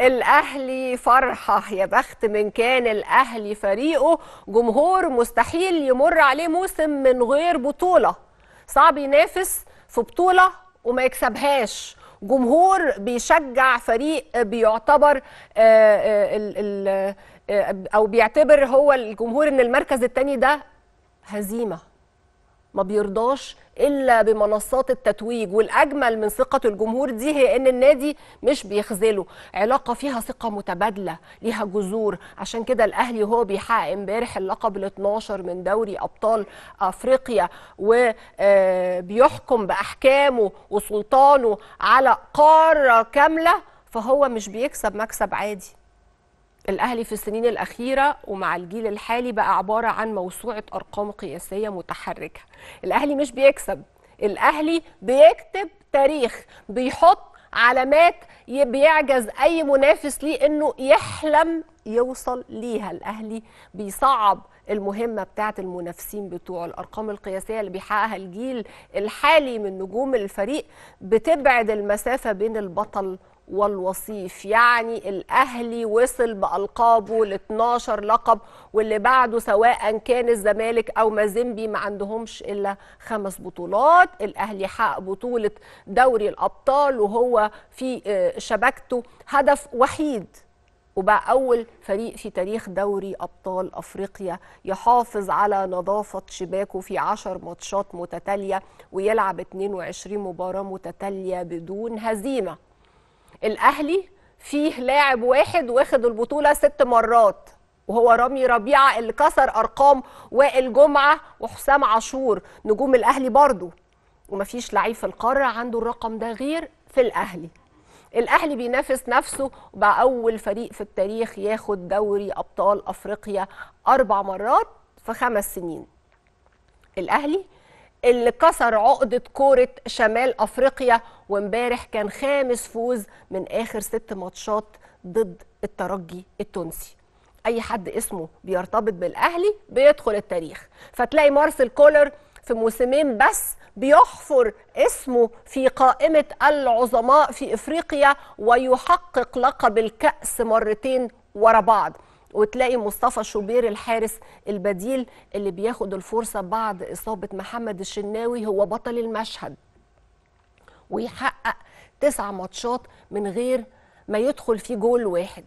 الاهلي فرحه يا بخت من كان الاهلي فريقه جمهور مستحيل يمر عليه موسم من غير بطوله صعب ينافس في بطوله وما يكسبهاش جمهور بيشجع فريق بيعتبر آه، آه، آه، او بيعتبر هو الجمهور ان المركز الثاني ده هزيمه ما بيرضاش الا بمنصات التتويج والاجمل من ثقه الجمهور دي هي ان النادي مش بيخذله علاقه فيها ثقه متبادله ليها جذور عشان كده الاهلي وهو بيحقق امبارح اللقب ال12 من دوري ابطال افريقيا وبيحكم آه، باحكامه وسلطانه على قاره كامله فهو مش بيكسب مكسب عادي الأهلي في السنين الأخيرة ومع الجيل الحالي بقى عبارة عن موسوعة أرقام قياسية متحركة الأهلي مش بيكسب الأهلي بيكتب تاريخ بيحط علامات بيعجز اي منافس ليه انه يحلم يوصل ليها الاهلي بيصعب المهمه بتاعه المنافسين بتوعه الارقام القياسيه اللي بيحققها الجيل الحالي من نجوم الفريق بتبعد المسافه بين البطل والوصيف يعني الاهلي وصل بالقابه ل 12 لقب واللي بعده سواء كان الزمالك او مازيمبي ما عندهمش الا خمس بطولات الاهلي حقق بطوله دوري الابطال وهو في آه، شبكته هدف وحيد وبقى أول فريق في تاريخ دوري أبطال أفريقيا يحافظ على نظافة شباكه في 10 ماتشات متتالية ويلعب 22 مباراة متتالية بدون هزيمة الاهلي فيه لاعب واحد واخد البطوله ست مرات وهو رامي ربيعه اللي كسر ارقام وائل جمعه وحسام عاشور نجوم الاهلي برضه ومفيش لعيب في القاره عنده الرقم ده غير في الاهلي الاهلي بينافس نفسه وبقى اول فريق في التاريخ ياخد دوري ابطال افريقيا اربع مرات في خمس سنين الاهلي اللي كسر عقدة كورة شمال أفريقيا وامبارح كان خامس فوز من آخر ست ماتشات ضد الترجي التونسي أي حد اسمه بيرتبط بالأهلي بيدخل التاريخ فتلاقي مارسيل كولر في موسمين بس بيحفر اسمه في قائمة العظماء في إفريقيا ويحقق لقب الكأس مرتين ورا بعض وتلاقي مصطفى شوبير الحارس البديل اللي بياخد الفرصه بعد اصابه محمد الشناوي هو بطل المشهد ويحقق تسع ماتشات من غير ما يدخل فيه جول واحد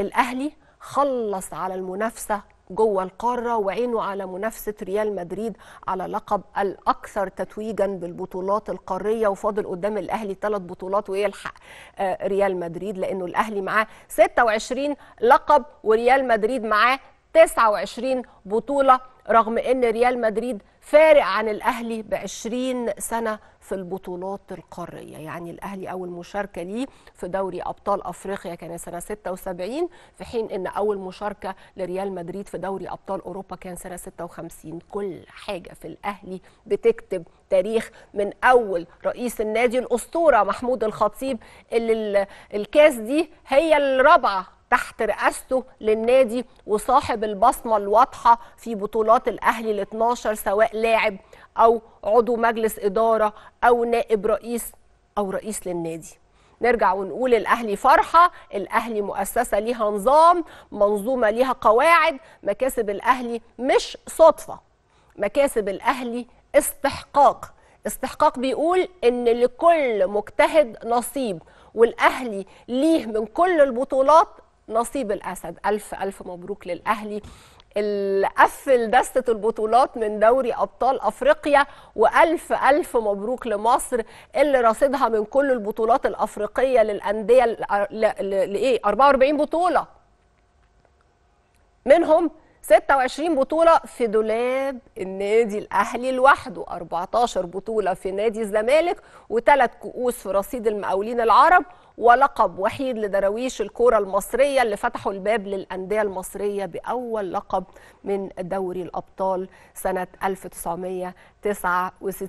الاهلي خلص على المنافسه جوه القارة وعينه على منافسة ريال مدريد على لقب الأكثر تتويجا بالبطولات القارية وفاضل قدام الأهلي ثلاث بطولات ويلحق آه، ريال مدريد لأنه الأهلي معاه 26 لقب وريال مدريد معاه 29 بطولة رغم أن ريال مدريد فارق عن الأهلي ب 20 سنة في البطولات القارية يعني الأهلي أول مشاركة ليه في دوري أبطال أفريقيا كان سنة 76 في حين أن أول مشاركة لريال مدريد في دوري أبطال أوروبا كان سنة 56 كل حاجة في الأهلي بتكتب تاريخ من أول رئيس النادي الأسطورة محمود الخطيب اللي الكاس دي هي الرابعة تحت رئاسته للنادي وصاحب البصمه الواضحه في بطولات الاهلي ال 12 سواء لاعب او عضو مجلس اداره او نائب رئيس او رئيس للنادي نرجع ونقول الاهلي فرحه الاهلي مؤسسه ليها نظام منظومه ليها قواعد مكاسب الاهلي مش صدفه مكاسب الاهلي استحقاق استحقاق بيقول ان لكل مجتهد نصيب والاهلي ليه من كل البطولات نصيب الاسد الف الف مبروك للاهلي قفل دستة البطولات من دوري أبطال أفريقيا وألف ألف مبروك لمصر اللي راصدها من كل البطولات الأفريقية للأندية لإيه 44 بطولة منهم 26 بطولة في دولاب النادي الأهلي لوحده 14 بطولة في نادي الزمالك وثلاث كؤوس في رصيد المقاولين العرب ولقب وحيد لدراويش الكرة المصرية اللي فتحوا الباب للأندية المصرية بأول لقب من دوري الأبطال سنة 1969